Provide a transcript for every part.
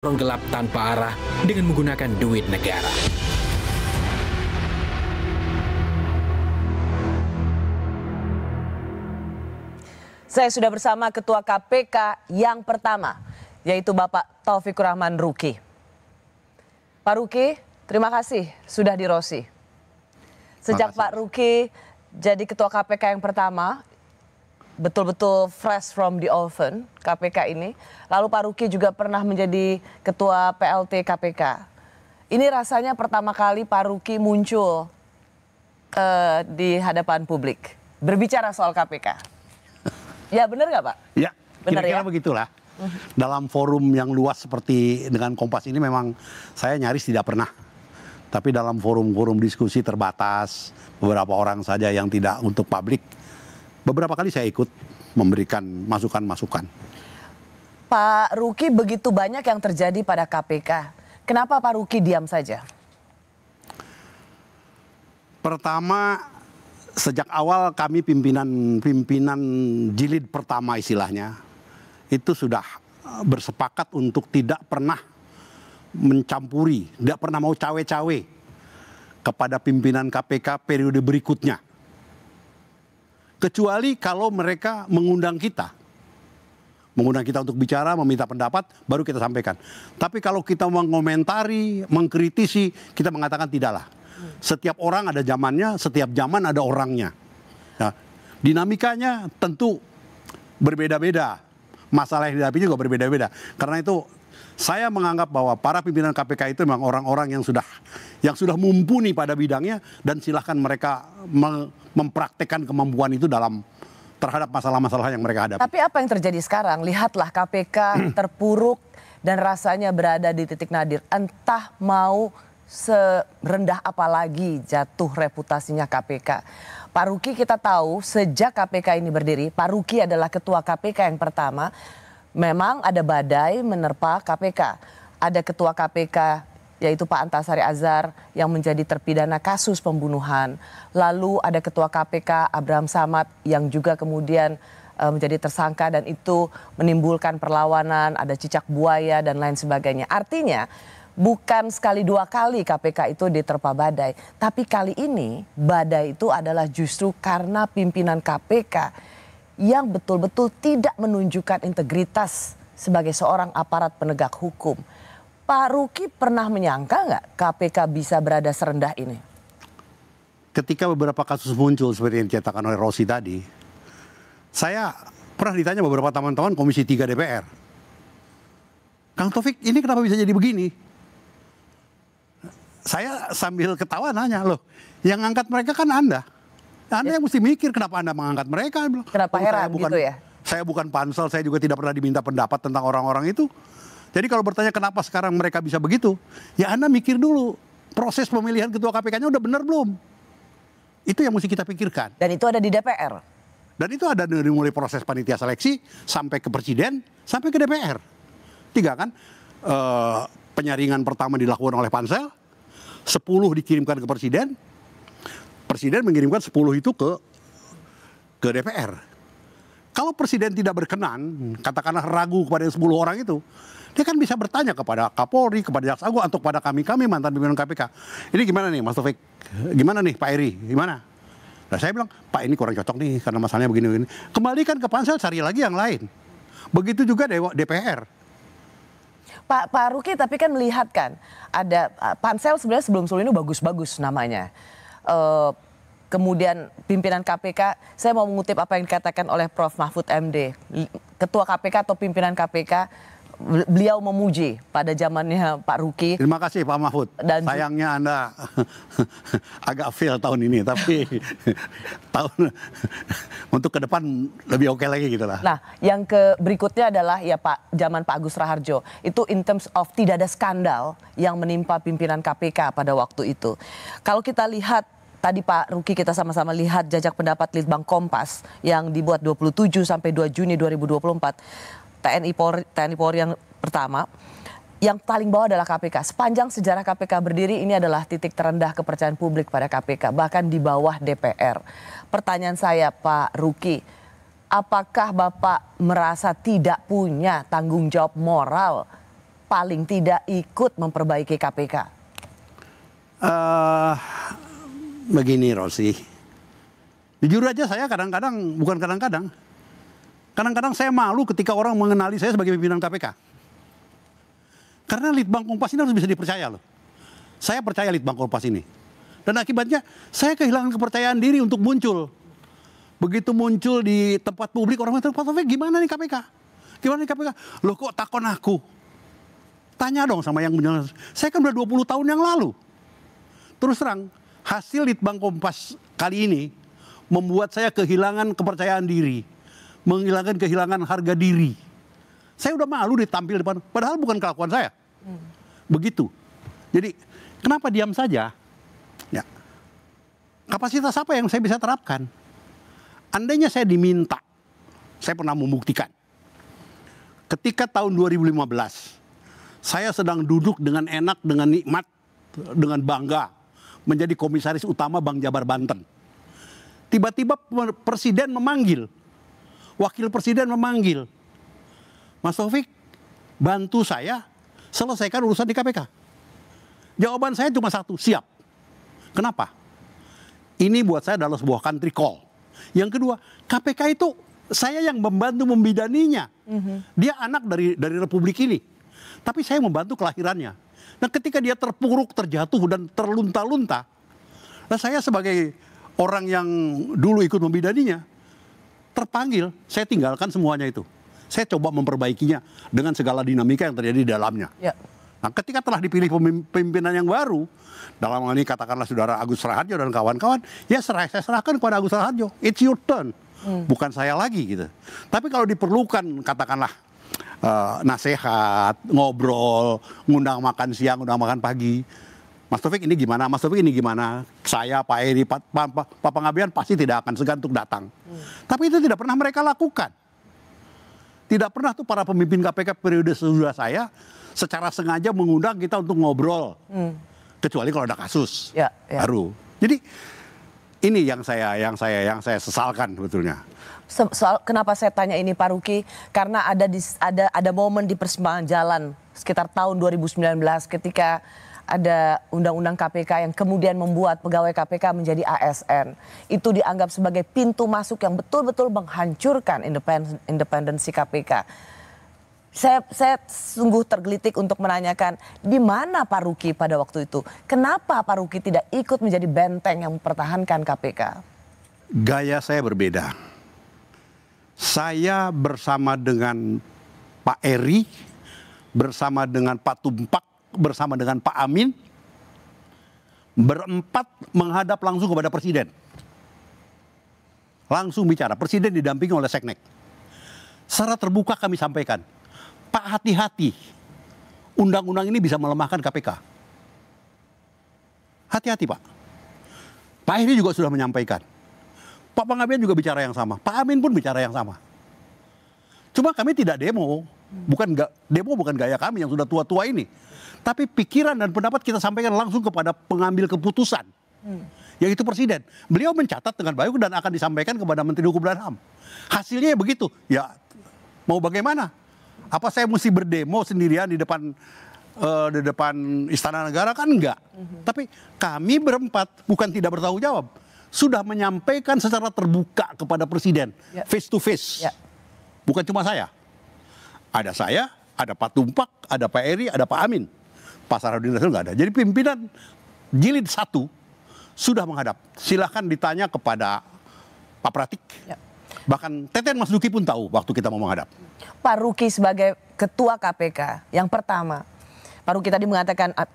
lorong gelap tanpa arah dengan menggunakan duit negara. Saya sudah bersama Ketua KPK yang pertama, yaitu Bapak Taufik Rahman Ruki. Pak Ruki, terima kasih sudah di Rosi. Sejak Pak Ruki jadi Ketua KPK yang pertama, betul-betul fresh from the oven KPK ini. Lalu Pak Ruki juga pernah menjadi ketua PLT KPK. Ini rasanya pertama kali Pak Ruki muncul uh, di hadapan publik berbicara soal KPK. Ya benar nggak Pak? Ya, ya? kira-kira ya? begitulah. Dalam forum yang luas seperti dengan Kompas ini memang saya nyaris tidak pernah tapi dalam forum-forum diskusi terbatas beberapa orang saja yang tidak untuk publik beberapa kali saya ikut memberikan masukan-masukan. Pak Ruki begitu banyak yang terjadi pada KPK. Kenapa Pak Ruki diam saja? Pertama, sejak awal kami pimpinan pimpinan jilid pertama istilahnya itu sudah bersepakat untuk tidak pernah mencampuri, tidak pernah mau cawe-cawe kepada pimpinan KPK periode berikutnya kecuali kalau mereka mengundang kita. Mengundang kita untuk bicara, meminta pendapat, baru kita sampaikan. Tapi kalau kita mengomentari, mengkritisi, kita mengatakan tidaklah. Setiap orang ada zamannya, setiap zaman ada orangnya. Nah, dinamikanya tentu berbeda-beda. Masalah yang dihadapi juga berbeda-beda. Karena itu saya menganggap bahwa para pimpinan KPK itu memang orang-orang yang sudah yang sudah mumpuni pada bidangnya dan silahkan mereka mempraktekkan kemampuan itu dalam terhadap masalah-masalah yang mereka hadapi. Tapi apa yang terjadi sekarang? Lihatlah KPK terpuruk dan rasanya berada di titik nadir. Entah mau serendah apa lagi jatuh reputasinya KPK. Pak Ruki kita tahu sejak KPK ini berdiri, Pak Ruki adalah ketua KPK yang pertama memang ada badai menerpa KPK. Ada ketua KPK yaitu Pak Antasari Azhar yang menjadi terpidana kasus pembunuhan. Lalu ada ketua KPK Abraham Samad yang juga kemudian eh, menjadi tersangka dan itu menimbulkan perlawanan, ada cicak buaya dan lain sebagainya. Artinya bukan sekali dua kali KPK itu diterpa badai, tapi kali ini badai itu adalah justru karena pimpinan KPK yang betul-betul tidak menunjukkan integritas sebagai seorang aparat penegak hukum. Pak Ruki pernah menyangka nggak KPK bisa berada serendah ini? Ketika beberapa kasus muncul seperti yang dicatakan oleh Rosi tadi, saya pernah ditanya beberapa teman-teman Komisi 3 DPR. Kang Taufik ini kenapa bisa jadi begini? Saya sambil ketawa nanya loh, yang angkat mereka kan Anda. Anda ya. yang mesti mikir kenapa Anda mengangkat mereka. Kenapa oh, heran saya bukan, gitu ya? Saya bukan pansel, saya juga tidak pernah diminta pendapat tentang orang-orang itu. Jadi kalau bertanya kenapa sekarang mereka bisa begitu, ya Anda mikir dulu proses pemilihan ketua KPK-nya udah benar belum? Itu yang mesti kita pikirkan. Dan itu ada di DPR. Dan itu ada dari mulai proses panitia seleksi sampai ke presiden sampai ke DPR. Tiga kan e, penyaringan pertama dilakukan oleh pansel, sepuluh dikirimkan ke presiden, Presiden mengirimkan 10 itu ke ke DPR. Kalau presiden tidak berkenan, katakanlah ragu kepada 10 orang itu, dia kan bisa bertanya kepada Kapolri, kepada Jaksa Agung, atau kepada kami-kami mantan pimpinan KPK. Ini gimana nih Mas Taufik? Gimana nih Pak Eri? Gimana? Nah saya bilang, Pak ini kurang cocok nih karena masalahnya begini-begini. Kembalikan ke pansel, cari lagi yang lain. Begitu juga Dewa, DPR. Pak Pak Ruki tapi kan melihat kan ada pansel sebenarnya sebelum sebelum ini bagus-bagus namanya uh, kemudian pimpinan KPK, saya mau mengutip apa yang dikatakan oleh Prof. Mahfud MD, Ketua KPK atau pimpinan KPK beliau memuji pada zamannya Pak Ruki. Terima kasih Pak Mahfud. Dan sayangnya Anda agak fail tahun ini, tapi tahun untuk ke depan lebih oke okay lagi gitu lah. Nah, yang ke berikutnya adalah ya Pak zaman Pak Agus Raharjo. Itu in terms of tidak ada skandal yang menimpa pimpinan KPK pada waktu itu. Kalau kita lihat tadi Pak Ruki kita sama-sama lihat jajak pendapat Litbang Kompas yang dibuat 27 sampai 2 Juni 2024 TNI Polri, TNI Polri yang pertama, yang paling bawah adalah KPK. Sepanjang sejarah KPK berdiri ini adalah titik terendah kepercayaan publik pada KPK, bahkan di bawah DPR. Pertanyaan saya Pak Ruki, apakah Bapak merasa tidak punya tanggung jawab moral paling tidak ikut memperbaiki KPK? Uh, eh, begini Rosi, jujur aja saya kadang-kadang, bukan kadang-kadang, Kadang-kadang saya malu ketika orang mengenali saya sebagai pimpinan KPK. Karena Litbang Kompas ini harus bisa dipercaya loh. Saya percaya Litbang Kompas ini. Dan akibatnya saya kehilangan kepercayaan diri untuk muncul. Begitu muncul di tempat publik orang mengatakan, Pak Taufik gimana nih KPK? Gimana nih KPK? Loh kok takon aku? Tanya dong sama yang menjelaskan. Saya kan udah 20 tahun yang lalu. Terus terang, hasil Litbang Kompas kali ini membuat saya kehilangan kepercayaan diri menghilangkan kehilangan harga diri. Saya udah malu ditampil depan, padahal bukan kelakuan saya. Hmm. Begitu. Jadi kenapa diam saja? Ya. Kapasitas apa yang saya bisa terapkan? Andainya saya diminta, saya pernah membuktikan. Ketika tahun 2015, saya sedang duduk dengan enak, dengan nikmat, dengan bangga menjadi komisaris utama Bank Jabar Banten. Tiba-tiba presiden memanggil wakil presiden memanggil, Mas Taufik bantu saya selesaikan urusan di KPK. Jawaban saya cuma satu, siap. Kenapa? Ini buat saya adalah sebuah country call. Yang kedua, KPK itu saya yang membantu membidaninya. Mm-hmm. Dia anak dari dari republik ini. Tapi saya membantu kelahirannya. Nah, ketika dia terpuruk, terjatuh dan terlunta-lunta, nah saya sebagai orang yang dulu ikut membidaninya, terpanggil, saya tinggalkan semuanya itu. Saya coba memperbaikinya dengan segala dinamika yang terjadi di dalamnya. Ya. Nah, ketika telah dipilih pemimpinan yang baru, dalam hal ini katakanlah saudara Agus Raharjo dan kawan-kawan, ya serah, saya serahkan kepada Agus Raharjo. It's your turn. Hmm. Bukan saya lagi gitu. Tapi kalau diperlukan katakanlah uh, eh, nasehat, ngobrol, ngundang makan siang, ngundang makan pagi, Mas Taufik ini gimana, Mas Taufik ini gimana, saya, Pak Eri, Pak, pa, pa Pengabian pasti tidak akan segan untuk datang. Hmm. Tapi itu tidak pernah mereka lakukan. Tidak pernah tuh para pemimpin KPK periode sesudah saya secara sengaja mengundang kita untuk ngobrol. Hmm. Kecuali kalau ada kasus ya, ya. baru. Jadi ini yang saya yang saya yang saya sesalkan sebetulnya. So, soal kenapa saya tanya ini Pak Ruki karena ada di, ada ada momen di persimpangan jalan sekitar tahun 2019 ketika ada undang-undang KPK yang kemudian membuat pegawai KPK menjadi ASN. Itu dianggap sebagai pintu masuk yang betul-betul menghancurkan independensi KPK. Saya, saya sungguh tergelitik untuk menanyakan di mana Pak Ruki pada waktu itu. Kenapa Pak Ruki tidak ikut menjadi benteng yang mempertahankan KPK? Gaya saya berbeda. Saya bersama dengan Pak Eri, bersama dengan Pak Tumpak, bersama dengan Pak Amin berempat menghadap langsung kepada presiden. Langsung bicara, presiden didampingi oleh Seknek. Secara terbuka kami sampaikan, Pak hati-hati. Undang-undang ini bisa melemahkan KPK. Hati-hati Pak. Pak ini juga sudah menyampaikan. Pak Pangabian juga bicara yang sama. Pak Amin pun bicara yang sama. Cuma kami tidak demo. Bukan demo bukan gaya kami yang sudah tua-tua ini. Tapi pikiran dan pendapat kita sampaikan langsung kepada pengambil keputusan. Hmm. Yaitu presiden. Beliau mencatat dengan baik dan akan disampaikan kepada Menteri Hukum dan HAM. Hasilnya begitu. Ya mau bagaimana? Apa saya mesti berdemo sendirian di depan uh, di depan istana negara kan enggak. hmm Tapi kami berempat bukan tidak bertanggung jawab, sudah menyampaikan secara terbuka kepada presiden ya. face to face. Ya. Bukan cuma saya. Ada saya, ada Pak Tumpak, ada Pak Eri, ada Pak Amin. Pak Sarudin Rasul nggak ada. Jadi pimpinan jilid satu sudah menghadap. Silahkan ditanya kepada Pak Pratik. Ya. Bahkan Teten Mas Duki pun tahu waktu kita mau menghadap. Pak Ruki sebagai ketua KPK yang pertama. Pak Ruki tadi mengatakan ah,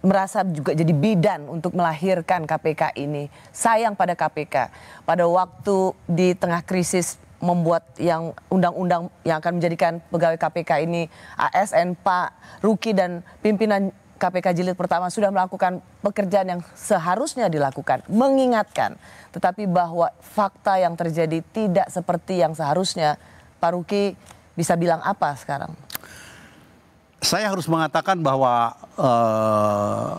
merasa juga jadi bidan untuk melahirkan KPK ini. Sayang pada KPK. Pada waktu di tengah krisis membuat yang undang-undang yang akan menjadikan pegawai KPK ini ASN Pak Ruki dan pimpinan KPK jilid pertama sudah melakukan pekerjaan yang seharusnya dilakukan, mengingatkan, tetapi bahwa fakta yang terjadi tidak seperti yang seharusnya. Pak Ruki bisa bilang apa sekarang? Saya harus mengatakan bahwa uh,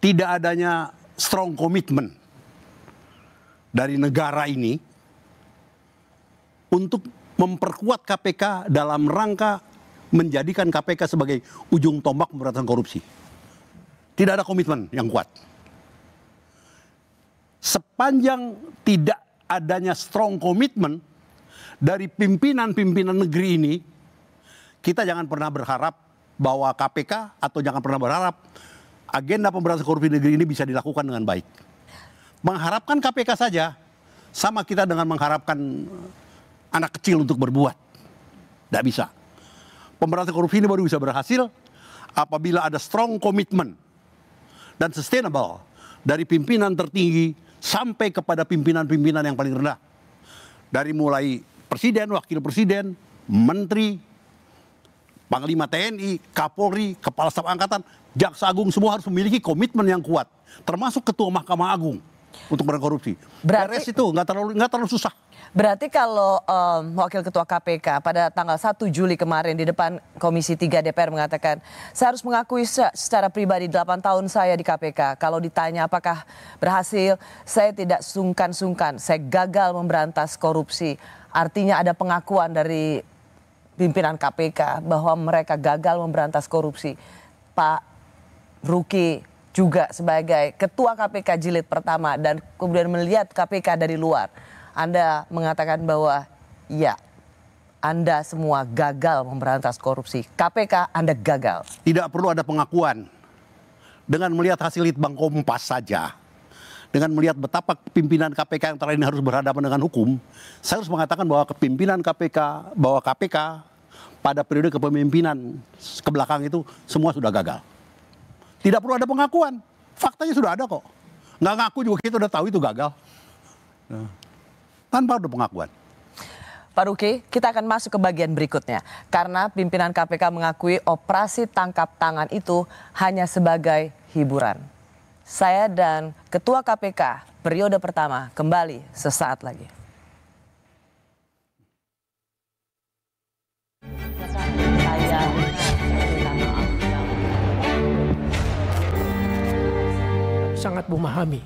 tidak adanya strong commitment dari negara ini untuk memperkuat KPK dalam rangka menjadikan KPK sebagai ujung tombak pemberantasan korupsi. Tidak ada komitmen yang kuat. Sepanjang tidak adanya strong komitmen dari pimpinan-pimpinan negeri ini, kita jangan pernah berharap bahwa KPK atau jangan pernah berharap agenda pemberantasan korupsi negeri ini bisa dilakukan dengan baik. Mengharapkan KPK saja sama kita dengan mengharapkan anak kecil untuk berbuat. Tidak bisa. Pemberantasan korupsi ini baru bisa berhasil apabila ada strong commitment dan sustainable dari pimpinan tertinggi sampai kepada pimpinan-pimpinan yang paling rendah. Dari mulai presiden, wakil presiden, menteri, panglima TNI, Kapolri, kepala staf angkatan, jaksa agung semua harus memiliki komitmen yang kuat, termasuk ketua Mahkamah Agung untuk berkorupsi. korupsi. Beres itu nggak terlalu nggak terlalu susah. Berarti kalau um, Wakil Ketua KPK pada tanggal 1 Juli kemarin di depan Komisi 3 DPR mengatakan, saya harus mengakui secara pribadi 8 tahun saya di KPK. Kalau ditanya apakah berhasil, saya tidak sungkan-sungkan. Saya gagal memberantas korupsi. Artinya ada pengakuan dari pimpinan KPK bahwa mereka gagal memberantas korupsi. Pak Ruki juga sebagai Ketua KPK jilid pertama dan kemudian melihat KPK dari luar anda mengatakan bahwa ya anda semua gagal memberantas korupsi. KPK Anda gagal. Tidak perlu ada pengakuan. Dengan melihat hasil litbang kompas saja, dengan melihat betapa pimpinan KPK yang terakhir ini harus berhadapan dengan hukum, saya harus mengatakan bahwa kepimpinan KPK, bahwa KPK pada periode kepemimpinan ke belakang itu semua sudah gagal. Tidak perlu ada pengakuan, faktanya sudah ada kok. Nggak ngaku juga kita udah tahu itu gagal. Nah tanpa ada pengakuan. Pak Ruki, kita akan masuk ke bagian berikutnya. Karena pimpinan KPK mengakui operasi tangkap tangan itu hanya sebagai hiburan. Saya dan Ketua KPK periode pertama kembali sesaat lagi. Sangat memahami